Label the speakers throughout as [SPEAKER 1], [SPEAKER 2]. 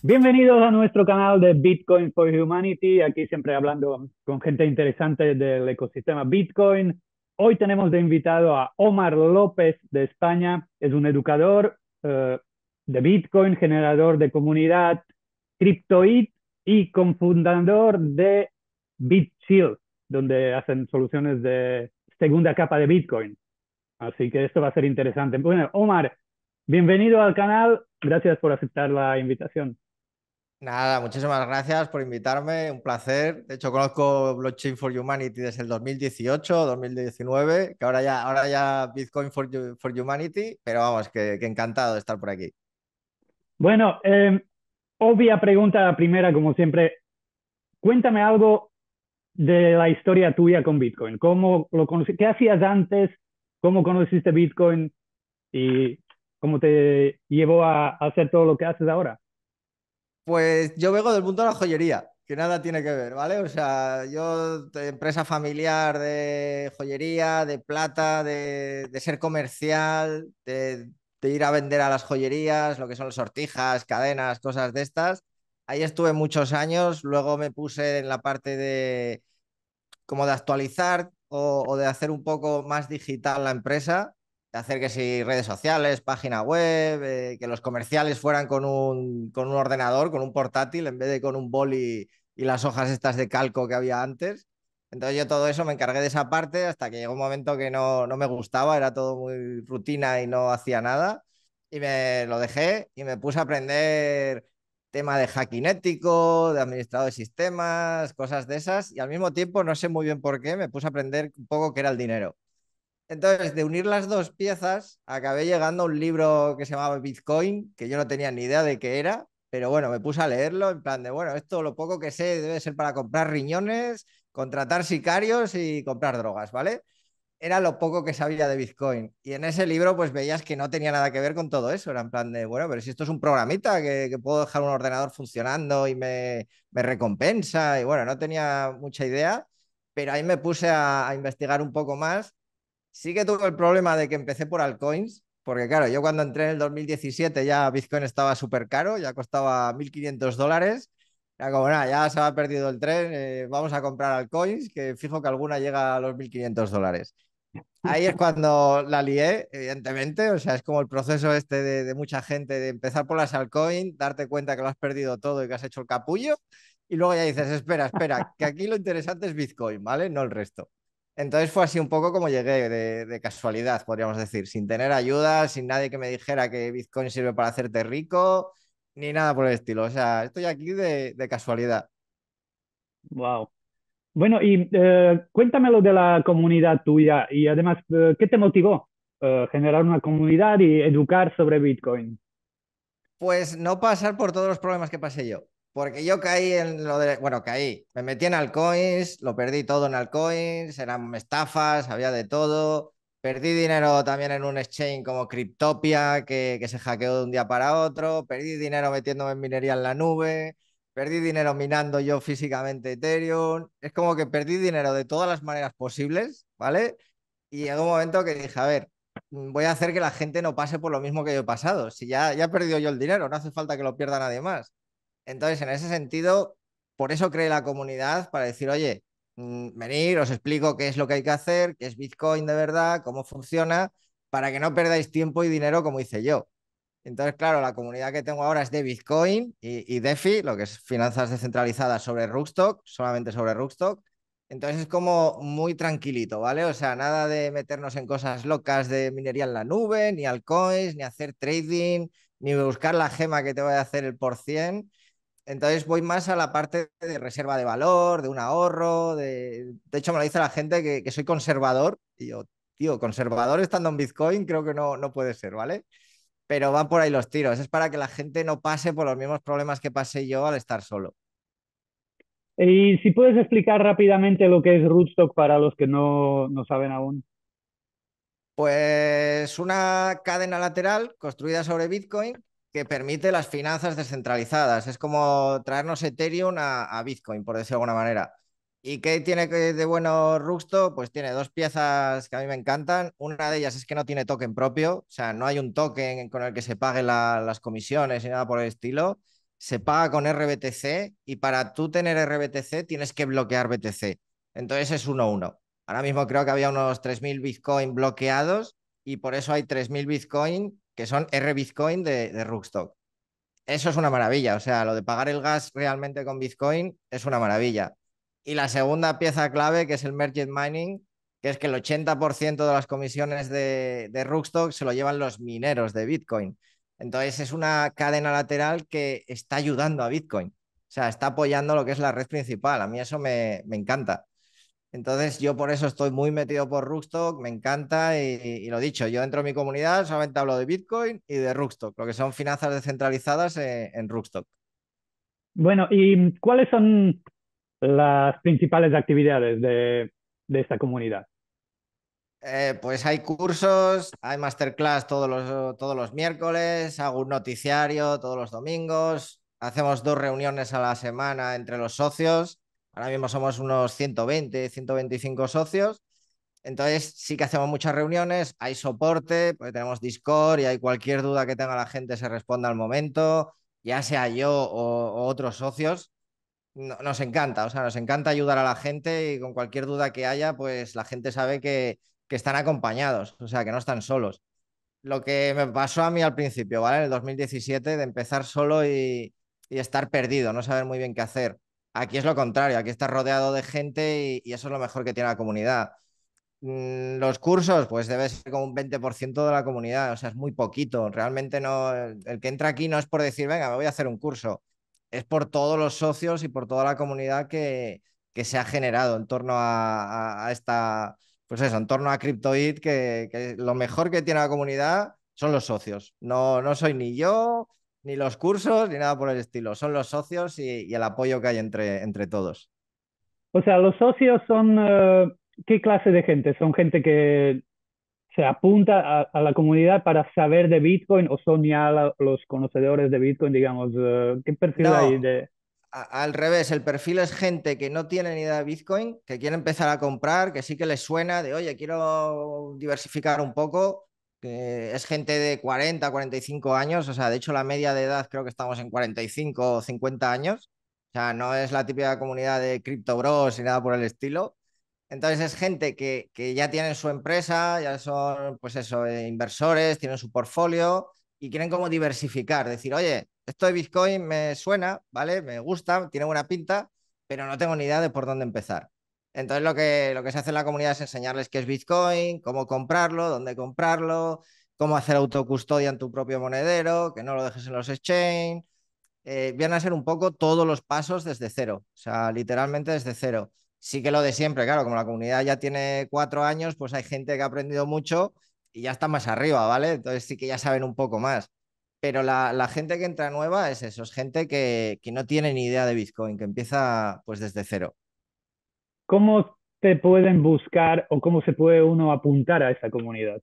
[SPEAKER 1] Bienvenidos a nuestro canal de Bitcoin for Humanity. Aquí siempre hablando con gente interesante del ecosistema Bitcoin. Hoy tenemos de invitado a Omar López de España. Es un educador eh, de Bitcoin, generador de comunidad, CryptoIt y cofundador de BitChill, donde hacen soluciones de segunda capa de Bitcoin. Así que esto va a ser interesante. Bueno, Omar, bienvenido al canal. Gracias por aceptar la invitación.
[SPEAKER 2] Nada, muchísimas gracias por invitarme, un placer. De hecho, conozco Blockchain for Humanity desde el 2018, 2019, que ahora ya, ahora ya Bitcoin for, for Humanity, pero vamos, que, encantado de estar por aquí.
[SPEAKER 1] Bueno, em, obvia pregunta la primera, como siempre. Cuéntame algo de la historia tuya con Bitcoin. ¿Cómo lo ¿Qué hacías antes? ¿Cómo conociste Bitcoin? ¿Y cómo te llevó a hacer todo lo que haces ahora?
[SPEAKER 2] Pues yo vengo del mundo de la joyería, que nada tiene que ver, ¿vale? O sea, yo, empresa familiar de joyería, de plata, de, ser comercial, de, ir a vender a las joyerías, lo que son sortijas, cadenas, cosas de estas. Ahí estuve muchos años, luego me puse en la parte de como de actualizar o, de hacer un poco más digital la empresa hacer que si redes sociales, página web, eh, que los comerciales fueran con un, ordenador, con un portátil, en vez de con un boli y las hojas estas de calco que había antes. Entonces yo todo eso me encargué de esa parte hasta que llegó un momento que no, no me gustaba, era todo muy rutina y no hacía nada. Y me lo dejé y me puse a aprender tema de hacking ético de administrador de sistemas, cosas de esas. Y al mismo tiempo, no sé muy bien por qué, me puse a aprender un poco qué era el dinero. Entonces, de unir las dos piezas, acabé llegando a un libro que se llamaba Bitcoin, que yo no tenía ni idea de qué era, pero bueno, me puse a leerlo en plan de, bueno, esto lo poco que sé debe ser para comprar riñones, contratar sicarios y comprar drogas, ¿vale? Era lo poco que sabía de Bitcoin. Y en ese libro pues veías que no tenía nada que ver con todo eso. Era en plan de, bueno, pero si esto es un programita que, puedo dejar un ordenador funcionando y me, me recompensa. Y bueno, no tenía mucha idea, pero ahí me puse a investigar un poco más Sí que tuve el problema de que empecé por altcoins, porque claro, yo cuando entré en el 2017 ya Bitcoin estaba súper caro, ya costaba 1.500 dólares. Era como, nada, ya se ha perdido el tren, eh, vamos a comprar altcoins, que fijo que alguna llega a los 1.500 dólares. Ahí es cuando la lié, evidentemente, o sea, es como el proceso este de, de mucha gente de empezar por las altcoins, darte cuenta que lo has perdido todo y que has hecho el capullo, y luego ya dices, espera, espera, que aquí lo interesante es Bitcoin, ¿vale? No el resto. Entonces fue así un poco como llegué de, casualidad, podríamos decir, sin tener ayuda, sin nadie que me dijera que Bitcoin sirve para hacerte rico, ni nada por el estilo. O sea, estoy aquí de, casualidad. Wow.
[SPEAKER 1] Bueno, y eh, cuéntame lo de la comunidad tuya y además, eh, ¿qué te motivó eh, generar una comunidad y educar sobre Bitcoin?
[SPEAKER 2] Pues no pasar por todos los problemas que pasé yo. Porque yo caí en lo de. Bueno, caí. Me metí en altcoins, lo perdí todo en altcoins, eran estafas, había de todo. Perdí dinero también en un exchange como Cryptopia, que, se hackeó de un día para otro. Perdí dinero metiéndome en minería en la nube. Perdí dinero minando yo físicamente Ethereum. Es como que perdí dinero de todas las maneras posibles, ¿vale? Y en un momento que dije, a ver, voy a hacer que la gente no pase por lo mismo que yo he pasado. Si ya, ya he perdido yo el dinero, no hace falta que lo pierda nadie más. Entonces, en ese sentido, por eso cree la comunidad para decir, oye, mm, venir, os explico qué es lo que hay que hacer, qué es Bitcoin de verdad, cómo funciona, para que no perdáis tiempo y dinero como hice yo. Entonces, claro, la comunidad que tengo ahora es de Bitcoin y, DeFi, lo que es finanzas descentralizadas sobre Rookstock, solamente sobre Rookstock. Entonces es como muy tranquilito, ¿vale? O sea, nada de meternos en cosas locas de minería en la nube, ni altcoins, ni hacer trading, ni buscar la gema que te vaya a hacer el por cien. Entonces voy más a la parte de reserva de valor, de un ahorro, de... hecho me lo dice la gente que, soy conservador y yo, tío, conservador estando en Bitcoin creo que no, no puede ser, ¿vale? Pero van por ahí los tiros. Es para que la gente no pase por los mismos problemas que pasé yo al estar solo.
[SPEAKER 1] Y si puedes explicar rápidamente lo que es Rootstock para los que no, no
[SPEAKER 2] saben aún. Pues una cadena lateral construida sobre Bitcoin que permite las finanzas descentralizadas. Es como traernos Ethereum a, a Bitcoin, por decirlo de alguna manera. ¿Y qué tiene de bueno Ruxto? Pues tiene dos piezas que a mí me encantan. Una de ellas es que no tiene token propio, o sea, no hay un token con el que se paguen las comisiones ni nada por el estilo. Se paga con RBTC y para tú tener RBTC tienes que bloquear BTC. Entonces es uno a uno. Ahora mismo creo que había unos 3.000 Bitcoin bloqueados y por eso hay 3.000 Bitcoin que son R Bitcoin de, de Rookstock. Eso es una maravilla, o sea, lo de pagar el gas realmente con Bitcoin es una maravilla. Y la segunda pieza clave, que es el Merchant Mining, que es que el 80% de las comisiones de, de se lo llevan los mineros de Bitcoin. Entonces es una cadena lateral que está ayudando a Bitcoin. O sea, está apoyando lo que es la red principal. A mí eso me, me encanta. Entonces yo por eso estoy muy metido por Rookstock, me encanta y, lo dicho, yo dentro de mi comunidad solamente hablo de Bitcoin y de Rookstock, lo que son finanzas descentralizadas eh, en, en
[SPEAKER 1] Bueno, ¿y cuáles
[SPEAKER 2] son las
[SPEAKER 1] principales actividades de, esta comunidad?
[SPEAKER 2] Eh, pues hay cursos, hay masterclass todos todos los miércoles, hago un noticiario todos los domingos, hacemos dos reuniones a la semana entre los socios Ahora mismo somos unos 120, 125 socios. Entonces sí que hacemos muchas reuniones, hay soporte, pues tenemos Discord y hay cualquier duda que tenga la gente se responda al momento, ya sea yo o, otros socios. nos encanta, o sea, nos encanta ayudar a la gente y con cualquier duda que haya, pues la gente sabe que, están acompañados, o sea, que no están solos. Lo que me pasó a mí al principio, ¿vale? En el 2017, de empezar solo y estar perdido, no saber muy bien qué hacer. Aquí es lo contrario, aquí estás rodeado de gente y, eso es lo mejor que tiene la comunidad. Mm, los cursos, pues debe ser como un 20% de la comunidad, o sea, es muy poquito. Realmente no, el que entra aquí no es por decir, venga, me voy a hacer un curso, es por todos los socios y por toda la comunidad que, se ha generado en torno a, esta, pues eso, en torno a que, que, lo mejor que tiene la comunidad son los socios. No, no soy ni yo, ni los cursos, ni nada por el estilo. Son los socios y, el apoyo que hay entre, entre todos.
[SPEAKER 1] O sea, los socios son... Eh, ¿Qué clase de gente? ¿Son gente que se apunta a, la comunidad para saber de Bitcoin o son ya los conocedores de Bitcoin, digamos? Eh, ¿Qué perfil hay
[SPEAKER 2] de...? al revés, el perfil es gente que no tiene ni idea de Bitcoin, que quiere empezar a comprar, que sí que les suena de, oye, quiero diversificar un poco es gente de 40, 45 años, o sea, de hecho la media de edad creo que estamos en 45 o 50 años, o sea, no es la típica comunidad de Crypto Bros ni nada por el estilo. Entonces es gente que, ya tiene su empresa, ya son, pues eso, eh, inversores, tienen su portfolio y quieren como diversificar, decir, oye, esto de Bitcoin me suena, ¿vale? Me gusta, tiene buena pinta, pero no tengo ni idea de por dónde empezar. Entonces lo que, lo que se hace en la comunidad es enseñarles qué es Bitcoin, cómo comprarlo, dónde comprarlo, cómo hacer autocustodia en tu propio monedero, que no lo dejes en los exchange. Eh, vienen a ser un poco todos los pasos desde cero, o sea, literalmente desde cero. Sí que lo de siempre, claro, como la comunidad ya tiene cuatro años, pues hay gente que ha aprendido mucho y ya está más arriba, ¿vale? Entonces sí que ya saben un poco más. Pero la, gente que entra nueva es eso, es gente que, que no tiene ni idea de Bitcoin, que empieza pues desde cero.
[SPEAKER 1] ¿Cómo te pueden buscar o cómo se
[SPEAKER 2] puede uno apuntar a esa comunidad?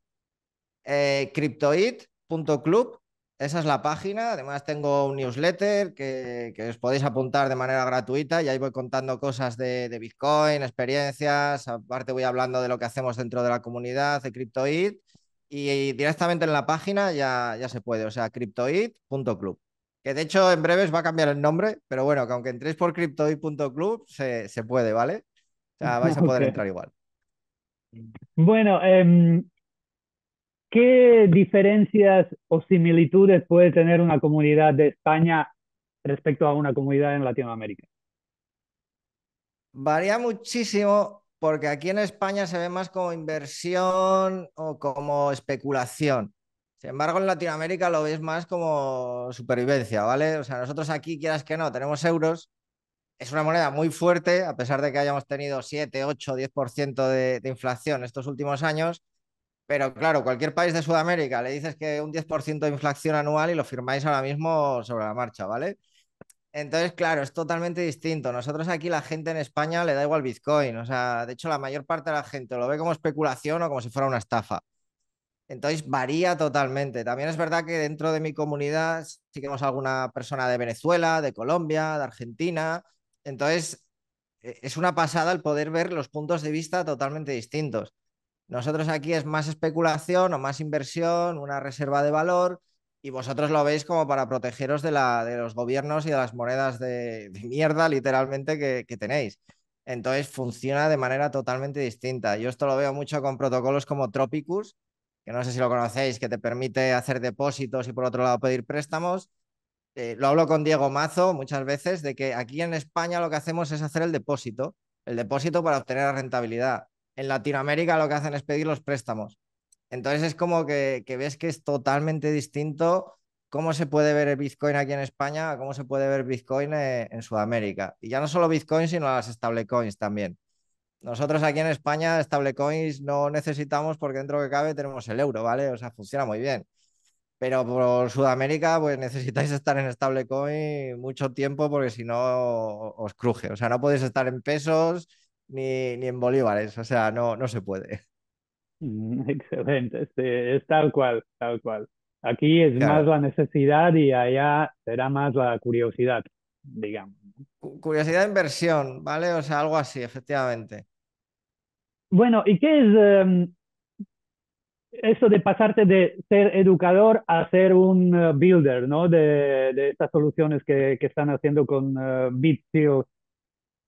[SPEAKER 2] Eh, cryptoid.club, esa es la página. Además, tengo un newsletter que, os podéis apuntar de manera gratuita y ahí voy contando cosas de, Bitcoin, experiencias. Aparte, voy hablando de lo que hacemos dentro de la comunidad de Cryptoid y, directamente en la página ya, ya se puede, o sea, cryptoid.club. Que de hecho en breves va a cambiar el nombre, pero bueno, que aunque entréis por cryptoid.club se, se puede, ¿vale? vais a poder entrar igual.
[SPEAKER 1] Bueno, em, ¿qué diferencias o similitudes puede tener una comunidad de España respecto a una comunidad en Latinoamérica?
[SPEAKER 2] Varía muchísimo porque aquí en España se ve más como inversión o como especulación. Sin embargo, en Latinoamérica lo ves más como supervivencia, ¿vale? O sea, nosotros aquí, quieras que no, tenemos euros, es una moneda muy fuerte, a pesar de que hayamos tenido 7, 8, 10% de, de inflación estos últimos años. Pero claro, cualquier país de Sudamérica le dices que un 10% de inflación anual y lo firmáis ahora mismo sobre la marcha, ¿vale? Entonces, claro, es totalmente distinto. Nosotros aquí la gente en España le da igual Bitcoin. O sea, de hecho, la mayor parte de la gente lo ve como especulación o como si fuera una estafa. Entonces, varía totalmente. También es verdad que dentro de mi comunidad sí que tenemos alguna persona de Venezuela, de Colombia, de Argentina, entonces, e, es una pasada el poder ver los puntos de vista totalmente distintos. Nosotros aquí es más especulación o más inversión, una reserva de valor, y vosotros lo veis como para protegeros de, la, de los gobiernos y de las monedas de, mierda, literalmente, que tenéis. Entonces funciona de manera totalmente distinta. Yo esto lo veo mucho con protocolos como Tropicus, que no sé si lo conocéis, que te permite hacer depósitos y por otro lado pedir préstamos. Eh, lo hablo con Diego Mazo muchas veces, de que aquí en España lo que hacemos es hacer el depósito, el depósito para obtener la rentabilidad. En Latinoamérica lo que hacen es pedir los préstamos. Entonces es como que, ves que es totalmente distinto cómo se puede ver el Bitcoin aquí en España cómo se puede ver Bitcoin eh, en Sudamérica. Y ya no solo Bitcoin, sino las stablecoins también. Nosotros aquí en España stablecoins no necesitamos porque dentro que cabe tenemos el euro, ¿vale? O sea, funciona muy bien. Pero por Sudamérica, pues necesitáis estar en stablecoin mucho tiempo porque si no os cruje. O sea, no podéis estar en pesos ni, ni en bolívares. O sea, no, no se puede. Mm, excelente, es tal cual, tal cual. Aquí es más
[SPEAKER 1] la necesidad y allá será más la curiosidad, digamos. Curiosidad
[SPEAKER 2] de inversión, ¿vale? O sea, algo así, efectivamente.
[SPEAKER 1] Bueno, ¿y qué es em, eso de pasarte de ser educador a ser un eh, builder, ¿no? De, estas soluciones que, están haciendo con uh,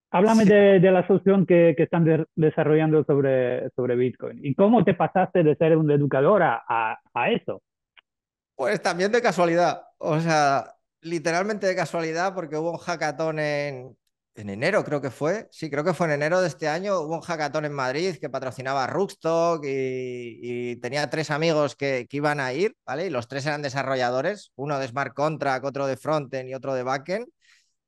[SPEAKER 1] Háblame de, la solución que, están desarrollando sobre, sobre Bitcoin. ¿Y cómo te pasaste de ser un educador a, a eso?
[SPEAKER 2] Pues también de casualidad. O sea, literalmente de casualidad porque hubo un hackathon en, en enero creo que fue, sí, creo que fue en enero de este año, hubo un hackathon en Madrid que patrocinaba Rookstock y, tenía tres amigos que, iban a ir, ¿vale? Y los tres eran desarrolladores, uno de Smart Contract, otro de Frontend y otro de Backend.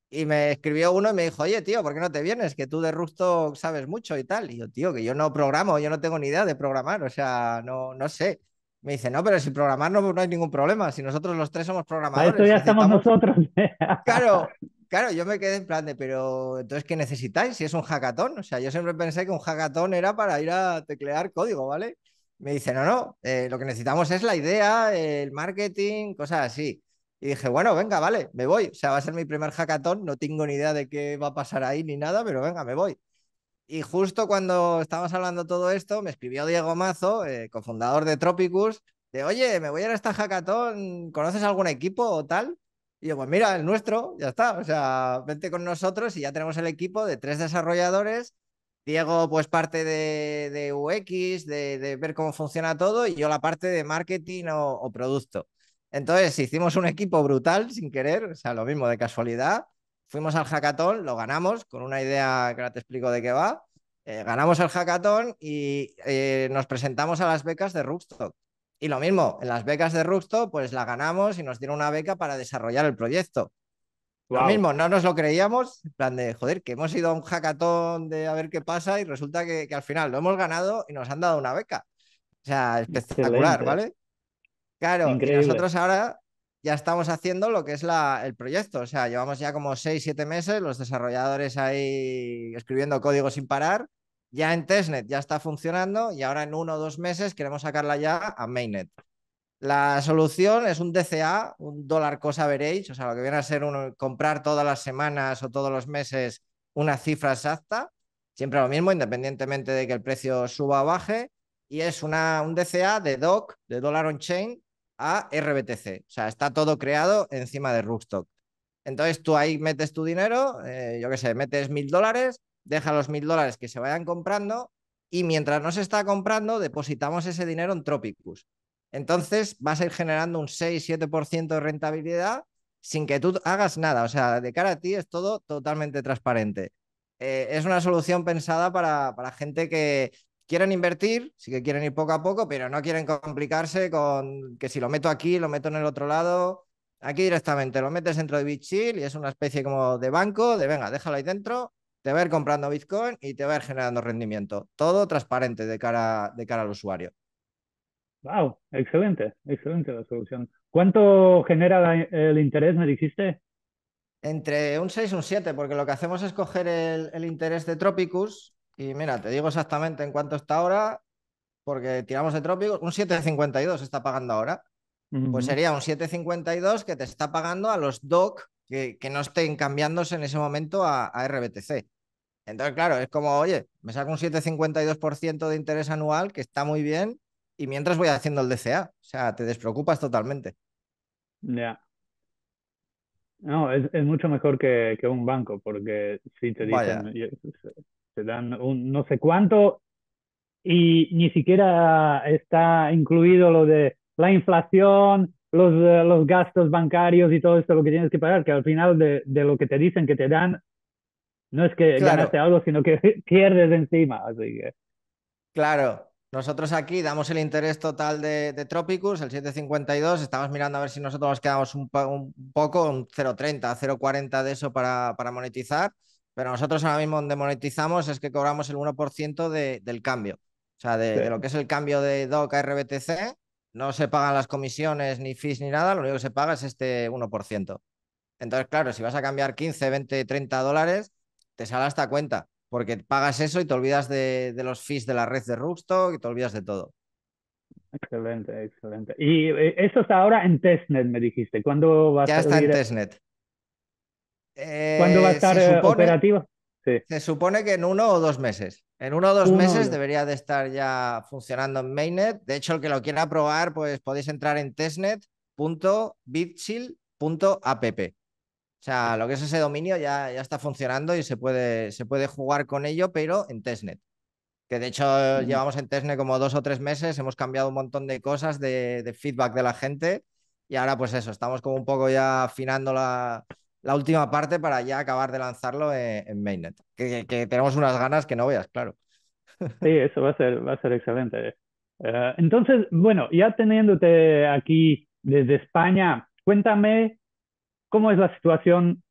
[SPEAKER 2] Y me escribió uno y me dijo, oye, tío, ¿por qué no te vienes? Que tú de Rookstock sabes mucho y tal. Y yo, tío, que yo no programo, yo no tengo ni idea de programar, o sea, no, no sé. Me dice, no, pero si programar no, no hay ningún problema, si nosotros los tres somos programadores. Para ya estamos nosotros. claro, Claro, yo me quedé en plan de, pero entonces, ¿qué necesitáis? Si es un hackathon. O sea, yo siempre pensé que un hackathon era para ir a teclear código, ¿vale? Me dice, no, no, eh, lo que necesitamos es la idea, el marketing, cosas así. Y dije, bueno, venga, vale, me voy. O sea, va a ser mi primer hackathon, no tengo ni idea de qué va a pasar ahí ni nada, pero venga, me voy. Y justo cuando estábamos hablando todo esto, me escribió Diego Mazo, eh, cofundador de Tropicus, de, oye, me voy a ir a esta hackathon, ¿conoces algún equipo o tal? Y yo, pues mira, el nuestro, ya está. O sea, vente con nosotros y ya tenemos el equipo de tres desarrolladores. Diego, pues parte de, de UX, de, ver cómo funciona todo, y yo la parte de marketing o, producto. Entonces hicimos un equipo brutal sin querer, o sea, lo mismo de casualidad. Fuimos al hackathon, lo ganamos con una idea que ahora te explico de qué va. Eh, ganamos el hackathon y eh, nos presentamos a las becas de Rookstock. Y lo mismo, en las becas de Ruxto, pues la ganamos y nos dieron una beca para desarrollar el proyecto. Lo mismo, no nos lo creíamos, en plan de, joder, que hemos ido a un hackatón de a ver qué pasa y resulta que, al final lo hemos ganado y nos han dado una beca. O sea, espectacular, ¿vale? Claro, y nosotros ahora ya estamos haciendo lo que es la, el proyecto. O sea, llevamos ya como seis siete meses los desarrolladores ahí escribiendo código sin parar ya en testnet ya está funcionando y ahora en uno o dos meses queremos sacarla ya a mainnet. La solución es un DCA, un dólar cosa veréis, o sea, lo que viene a ser comprar todas las semanas o todos los meses una cifra exacta, siempre lo mismo, independientemente de que el precio suba o baje, y es una, un DCA de DOC, de Dollar on Chain, a RBTC. O sea, está todo creado encima de Rookstock Entonces tú ahí metes tu dinero, eh, yo qué sé, metes mil dólares deja los mil dólares que se vayan comprando y mientras no se está comprando, depositamos ese dinero en Tropicus. Entonces vas a ir generando un 6-7% de rentabilidad sin que tú hagas nada. O sea, de cara a ti es todo totalmente transparente. Eh, es una solución pensada para, para, gente que quieren invertir, sí que quieren ir poco a poco, pero no quieren complicarse con que si lo meto aquí, lo meto en el otro lado. Aquí directamente lo metes dentro de Bitchill y es una especie como de banco, de venga, déjalo ahí dentro te va a ir comprando Bitcoin y te va a ir generando rendimiento. Todo transparente de cara, de cara al usuario.
[SPEAKER 1] Wow, excelente, excelente la solución. ¿Cuánto genera el interés, me dijiste?
[SPEAKER 2] Entre un 6 y un 7, porque lo que hacemos es coger el, interés de Tropicus y mira, te digo exactamente en cuánto está ahora, porque tiramos de Tropicus, un 7,52 está pagando ahora. Pues sería un 7,52 que te está pagando a los DOC que, no estén cambiándose en ese momento a, RBTC. Entonces, claro, es como, oye, me saco un 7,52% de interés anual, que está muy bien, y mientras voy haciendo el DCA. O sea, te despreocupas totalmente. Ya.
[SPEAKER 1] No, es, mucho mejor que, que, un banco, porque si te dicen, te dan un no sé cuánto y ni siquiera está incluido lo de la inflación, los, eh, los gastos bancarios y todo esto lo que tienes que pagar, que al final de, de lo que te dicen que te dan, no es que ganaste algo, sino que pierdes encima. Así que...
[SPEAKER 2] Claro, nosotros aquí damos el interés total de, de, Tropicus, el 7,52. Estamos mirando a ver si nosotros nos quedamos un, un poco, un 0,30, 0,40 de eso para, para, monetizar. Pero nosotros ahora mismo donde monetizamos es que cobramos el 1% de, del cambio. O sea, de, de, lo que es el cambio de DOC a RBTC, no se pagan las comisiones, ni fees, ni nada, lo único que se paga es este 1%. Entonces, claro, si vas a cambiar 15, 20, 30 dólares, te sale esta cuenta, porque pagas eso y te olvidas de, los fees de la red de Rookstock y te olvidas de todo. Excelente, excelente.
[SPEAKER 1] Y eh, eso está ahora en testnet, me dijiste.
[SPEAKER 2] ¿Cuándo va a Ya está en testnet. ¿Cuándo va a eh, estar eh, supone... Se supone que en uno o dos meses. En uno o dos meses debería de estar ya funcionando en Mainnet. De hecho, el que lo quiera probar, pues podéis entrar en testnet.bitchill.app. O sea, lo que es ese dominio ya, ya está funcionando y se puede, se puede jugar con ello, pero en testnet. Que de hecho llevamos en testnet como dos o tres meses, hemos cambiado un montón de cosas de, de feedback de la gente y ahora pues eso, estamos como un poco ya afinando la, la última parte para ya acabar de lanzarlo en, Mainnet. Que, tenemos unas ganas que no veas, claro. Sí, eso va a ser, va a ser excelente.
[SPEAKER 1] Eh, entonces, bueno, ya teniéndote aquí desde España, cuéntame cómo es la situación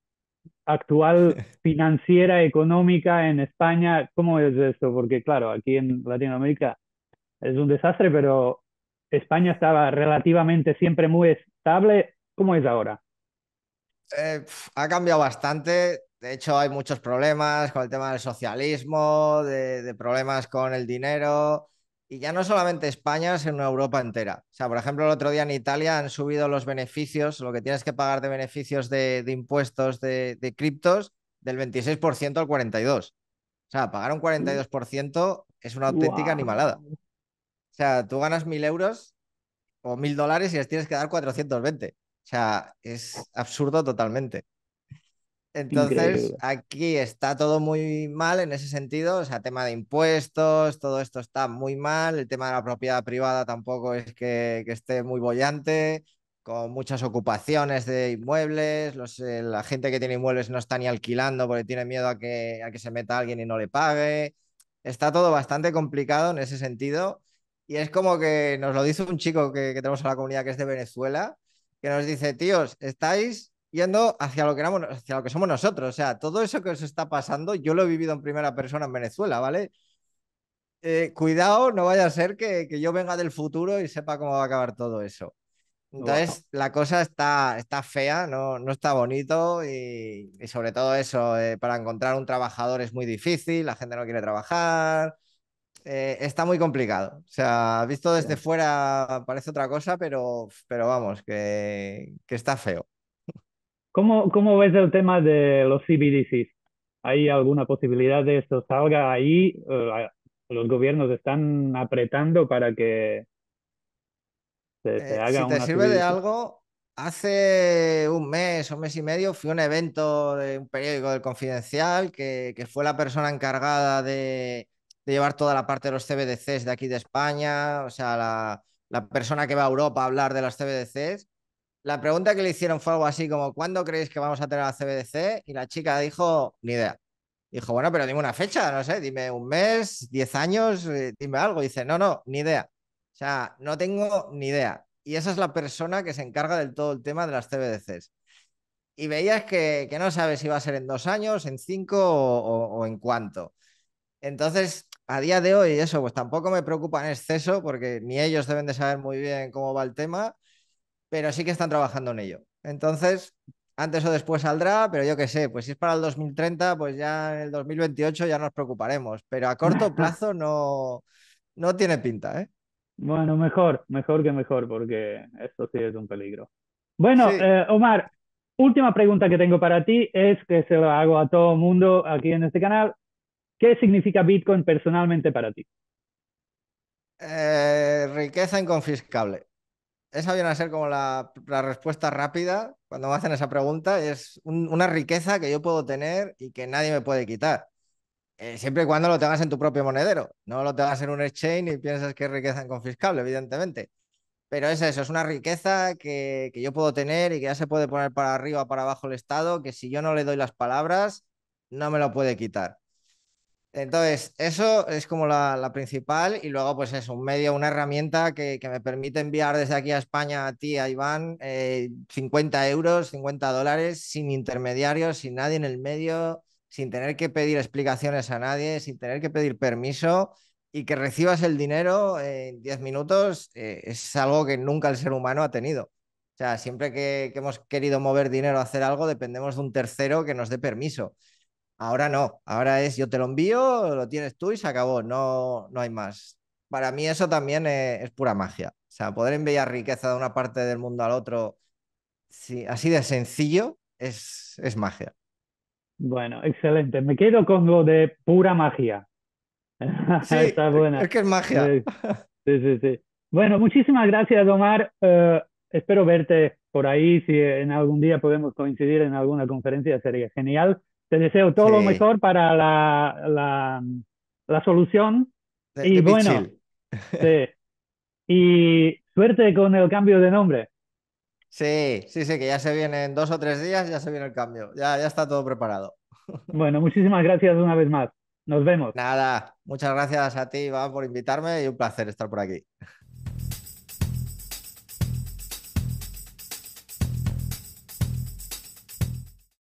[SPEAKER 1] actual financiera, económica en España. ¿Cómo es esto? Porque claro, aquí en Latinoamérica es un desastre, pero España estaba relativamente siempre muy estable. ¿Cómo es ahora?
[SPEAKER 2] Eh, ha cambiado bastante. De hecho, hay muchos problemas con el tema del socialismo, de, problemas con el dinero. Y ya no solamente España, sino Europa entera. O sea, por ejemplo, el otro día en Italia han subido los beneficios, lo que tienes que pagar de beneficios de, impuestos de, criptos, del 26% al 42%. O sea, pagar un 42% es una auténtica animalada. O sea, tú ganas 1.000 euros o 1.000 dólares y les tienes que dar 420. O sea, es absurdo totalmente. Entonces, aquí está todo muy mal en ese sentido, o sea, tema de impuestos, todo esto está muy mal, el tema de la propiedad privada tampoco es que, esté muy bollante, con muchas ocupaciones de inmuebles, los, eh, la gente que tiene inmuebles no está ni alquilando porque tiene miedo a que, a que se meta alguien y no le pague, está todo bastante complicado en ese sentido, y es como que nos lo dice un chico que, que tenemos en la comunidad que es de Venezuela, que nos dice, tíos, estáis yendo hacia lo, que éramos, hacia lo que somos nosotros. O sea, todo eso que os está pasando, yo lo he vivido en primera persona en Venezuela, ¿vale? Eh, cuidado, no vaya a ser que, yo venga del futuro y sepa cómo va a acabar todo eso. Entonces, la cosa está, está fea, no, está bonito y, sobre todo eso, eh, para encontrar un trabajador es muy difícil, la gente no quiere trabajar, eh, está muy complicado. O sea, visto desde fuera parece otra cosa, pero, pero vamos, que, que está feo.
[SPEAKER 1] ¿Cómo, ¿Cómo, ves el tema de los CBDCs? ¿Hay alguna posibilidad de esto salga ahí? Eh, los gobiernos están apretando
[SPEAKER 2] para que
[SPEAKER 1] se, eh, haga si te sirve de
[SPEAKER 2] algo, Hace un mes o mes y medio fui a un evento de un periódico del Confidencial que fue la persona encargada de, de llevar toda la parte de los CBDCs de aquí de España, o sea, la, la persona que va a Europa a hablar de las CBDCs. La pregunta que le hicieron fue algo así como, ¿cuándo creéis que vamos a tener la CBDC? Y la chica dijo, ni idea. Dijo, bueno, pero dime una fecha, no sé, dime un mes, diez años, eh, dime algo. dice, no, no, ni idea. O sea, no tengo ni idea. Y esa es la persona que se encarga del todo el tema de las CBDCs. Y veías que, que no sabes si va a ser en dos años, en cinco o en cuánto. Entonces, a día de hoy, eso, pues tampoco me preocupa en exceso porque ni ellos deben de saber muy bien cómo va el tema, pero sí que están trabajando en ello. Entonces, antes o después saldrá, pero yo qué sé, pues si es para el 2030, pues ya en el 2028 ya nos preocuparemos, pero a corto plazo no, no tiene pinta, ¿eh? Bueno, mejor, mejor que mejor, porque esto sí es un peligro. Bueno,
[SPEAKER 1] eh, Omar, última pregunta que tengo para ti es que se lo hago a todo el mundo aquí en este canal. ¿Qué significa Bitcoin personalmente para ti?
[SPEAKER 2] Eh, riqueza inconfiscable. Esa viene a ser como la, respuesta rápida cuando me hacen esa pregunta. Es una riqueza que yo puedo tener y que nadie me puede quitar. Eh, siempre y cuando lo tengas en tu propio monedero. No lo tengas en un exchange y piensas que es riqueza inconfiscable, evidentemente. Pero es eso, es una riqueza que, yo puedo tener y que ya se puede poner para arriba, para abajo el Estado, que si yo no le doy las palabras, no me lo puede quitar. Entonces, eso es como la, principal y luego pues es un medio, una herramienta que, me permite enviar desde aquí a España a ti, a Iván, 50 eh, euros, 50 dólares, sin intermediarios, sin nadie en el medio, sin tener que pedir explicaciones a nadie, sin tener que pedir permiso y que recibas el dinero en 10 minutos eh, es algo que nunca el ser humano ha tenido. O sea, siempre que, que hemos querido mover dinero a hacer algo, dependemos de un tercero que nos dé permiso. Ahora no, ahora es yo te lo envío, lo tienes tú y se acabó, no, no hay más. Para mí eso también e, es, pura magia. O sea, poder enviar riqueza de una parte del mundo al otro, así de sencillo, es, es magia. Bueno, excelente. Me
[SPEAKER 1] quedo con lo de pura magia. Sí, Está e, buena. Es que es magia. Sí, sí, sí. Bueno, muchísimas gracias, Omar. Eh, espero verte por ahí. Si en algún día podemos coincidir en alguna conferencia, sería genial. Te deseo todo lo mejor para la, la, solución. y bueno, Y suerte con el cambio de nombre.
[SPEAKER 2] Sí, sí, sí, que ya se viene en dos o tres días, ya se viene el cambio. Ya, ya está todo preparado. Bueno, muchísimas gracias una vez más. Nos vemos. Nada, muchas gracias a ti, Iván, por invitarme y un placer estar por aquí.